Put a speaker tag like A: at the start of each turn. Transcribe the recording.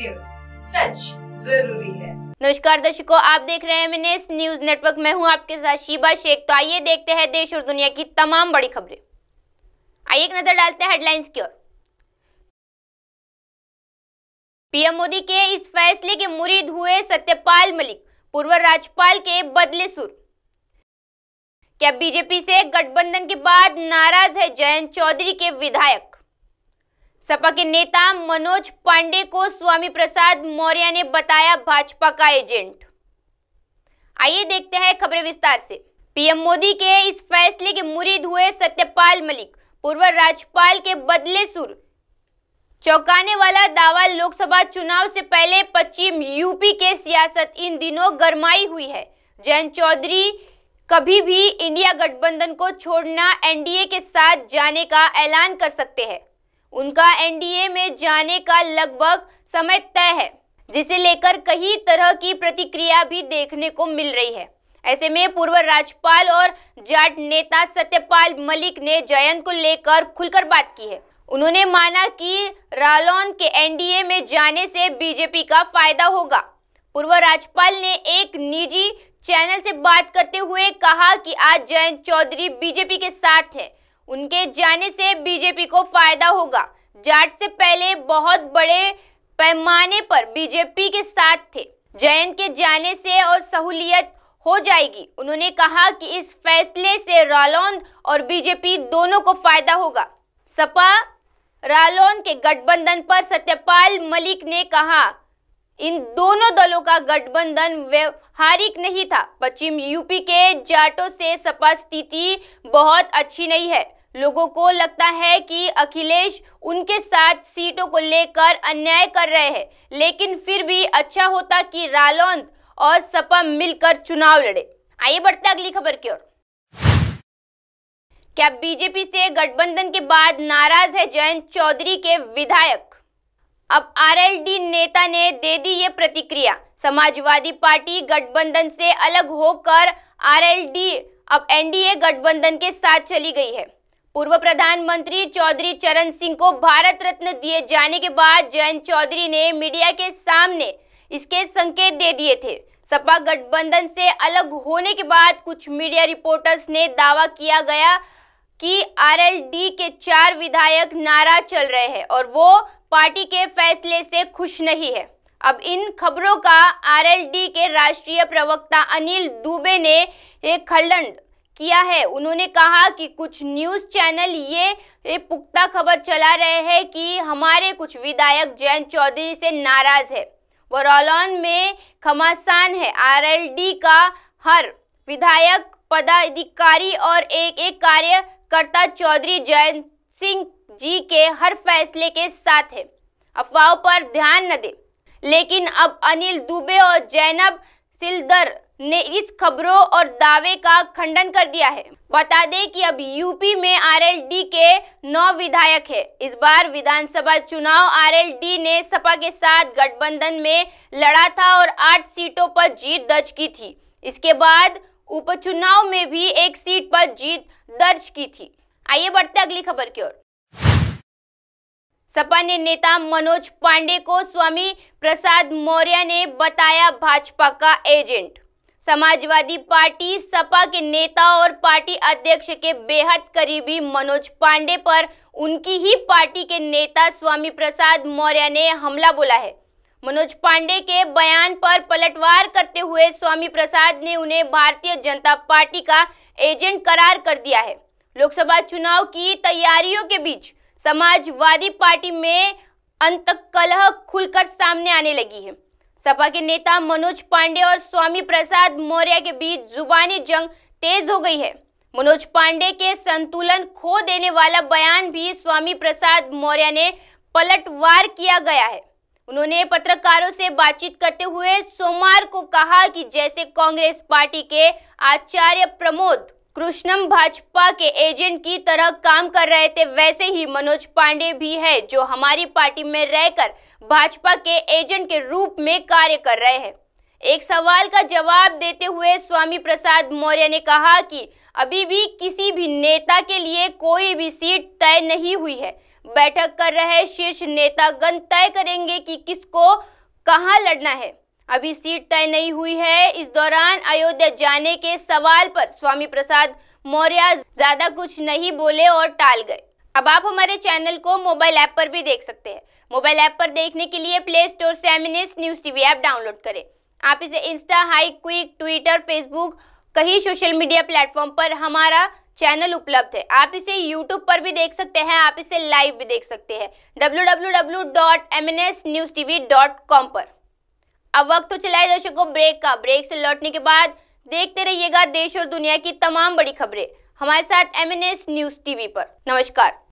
A: News सच जरूरी है नमस्कार दर्शकों आप देख रहे हैं मिनेस न्यूज नेटवर्क मैं हूं आपके साथ शिबा शेख तो आइए देखते हैं देश और दुनिया की तमाम बड़ी खबरें आइए एक नजर डालते हैं हेडलाइंस की ओर पीएम मोदी के इस फैसले के मुरीद हुए सत्यपाल मलिक पूर्व राज्यपाल के बदले सुर क्या बीजेपी से गठबंधन के बाद नाराज है जयंत चौधरी के विधायक सपा के नेता मनोज पांडे को स्वामी प्रसाद मौर्य ने बताया भाजपा का एजेंट आइए देखते हैं खबरें विस्तार से पीएम मोदी के इस फैसले के मुरीद हुए सत्यपाल मलिक पूर्व राज्यपाल के बदले सुर चौंकाने वाला दावा लोकसभा चुनाव से पहले पश्चिम यूपी के सियासत इन दिनों गरमाई हुई है जयंत चौधरी कभी भी इंडिया गठबंधन को छोड़ना एनडीए के साथ जाने का ऐलान कर सकते हैं उनका एनडीए में जाने का लगभग समय तय है जिसे लेकर कई तरह की प्रतिक्रिया भी देखने को मिल रही है ऐसे में पूर्व राज्यपाल और जाट नेता सत्यपाल मलिक ने जयंत को लेकर खुलकर बात की है उन्होंने माना कि रालोन के एनडीए में जाने से बीजेपी का फायदा होगा पूर्व राज्यपाल ने एक निजी चैनल से बात करते हुए कहा कि आज जयंत चौधरी बीजेपी के साथ है उनके जाने से बीजेपी को फायदा होगा जाट से पहले बहुत बड़े पैमाने पर बीजेपी के साथ थे जयंत के जाने से और सहूलियत हो जाएगी उन्होंने कहा कि इस फैसले से रालोंद और बीजेपी दोनों को फायदा होगा सपा रालोंद के गठबंधन पर सत्यपाल मलिक ने कहा इन दोनों दलों का गठबंधन व्यवहारिक नहीं था पश्चिम यूपी के जाटों से सपा स्थिति बहुत अच्छी नहीं है लोगों को लगता है कि अखिलेश उनके साथ सीटों को लेकर अन्याय कर रहे हैं लेकिन फिर भी अच्छा होता कि रालोंद और सपा मिलकर चुनाव लड़े आइए बढ़ते अगली खबर की ओर क्या बीजेपी से गठबंधन के बाद नाराज है जयंत चौधरी के विधायक अब आरएलडी नेता ने दे दी ये प्रतिक्रिया समाजवादी पार्टी गठबंधन से अलग होकर आरएलडी अब एनडीए गठबंधन के साथ चली गई है पूर्व प्रधानमंत्री चौधरी चरण सिंह को भारत रत्न दिए जाने के बाद जयंत चौधरी ने मीडिया के सामने इसके संकेत दे दिए थे सपा गठबंधन से अलग होने के बाद कुछ मीडिया रिपोर्टर्स ने दावा किया गया कि आरएलडी के चार विधायक नाराज चल रहे हैं और वो पार्टी के फैसले से खुश नहीं है अब इन खबरों का आरएलडी के राष्ट्रीय प्रवक्ता अनिल दुबे ने एक खंड किया है उन्होंने कहा कि कुछ न्यूज चैनल ये पुख्ता खबर चला रहे हैं कि हमारे कुछ विधायक जयंत चौधरी से नाराज है बरौलौन में खमासान है आरएलडी का हर विधायक पदाधिकारी और एक एक कार्यकर्ता चौधरी जयंत सिंह जी के हर फैसले के साथ है अफवाहों पर ध्यान न दे लेकिन अब अनिल दुबे और जैनब सिलदर ने इस खबरों और दावे का खंडन कर दिया है बता दें कि अब यूपी में आरएलडी के नौ विधायक हैं। इस बार विधानसभा चुनाव आरएलडी ने सपा के साथ गठबंधन में लड़ा था और आठ सीटों पर जीत दर्ज की थी इसके बाद उपचुनाव में भी एक सीट पर जीत दर्ज की थी आइए बढ़ते अगली खबर की ओर सपा ने नेता मनोज पांडे को स्वामी प्रसाद मौर्य ने बताया भाजपा का एजेंट समाजवादी पार्टी सपा के नेता और पार्टी अध्यक्ष के बेहद करीबी मनोज पांडे पर उनकी ही पार्टी के नेता स्वामी प्रसाद मौर्य ने हमला बोला है मनोज पांडे के बयान पर पलटवार करते हुए स्वामी प्रसाद ने उन्हें भारतीय जनता पार्टी का एजेंट करार कर दिया है लोकसभा चुनाव की तैयारियों के बीच समाजवादी पार्टी में अंत कलह खुलकर सामने आने लगी है सपा के नेता मनोज पांडे और स्वामी प्रसाद मौर्य के बीच जुबानी जंग तेज हो गई है मनोज पांडे के संतुलन खो देने वाला बयान भी स्वामी प्रसाद मौर्य ने पलटवार किया गया है उन्होंने पत्रकारों से बातचीत करते हुए सोमवार को कहा कि जैसे कांग्रेस पार्टी के आचार्य प्रमोद कृष्णम भाजपा के एजेंट की तरह काम कर रहे थे वैसे ही मनोज पांडे भी है जो हमारी पार्टी में रहकर भाजपा के एजेंट के रूप में कार्य कर रहे हैं एक सवाल का जवाब देते हुए स्वामी प्रसाद मौर्य ने कहा कि अभी भी किसी भी नेता के लिए कोई भी सीट तय नहीं हुई है बैठक कर रहे शीर्ष नेतागण तय करेंगे कि किसको कहाँ लड़ना है अभी सीट तय नहीं हुई है इस दौरान अयोध्या जाने के सवाल पर स्वामी प्रसाद मौर्य ज्यादा कुछ नहीं बोले और टाल गए अब आप हमारे चैनल को मोबाइल ऐप पर भी देख सकते हैं मोबाइल ऐप पर देखने के लिए प्ले स्टोर से एमिनेस न्यूज टीवी ऐप डाउनलोड करें आप इसे इंस्टा हाई क्विक ट्विटर फेसबुक कहीं सोशल मीडिया प्लेटफॉर्म पर हमारा चैनल उपलब्ध है आप इसे यूट्यूब पर भी देख सकते हैं आप इसे लाइव भी देख सकते हैं डब्ल्यू पर अब वक्त तो चला है दर्शकों ब्रेक का ब्रेक से लौटने के बाद देखते रहिएगा देश और दुनिया की तमाम बड़ी खबरें हमारे साथ एम न्यूज टीवी पर नमस्कार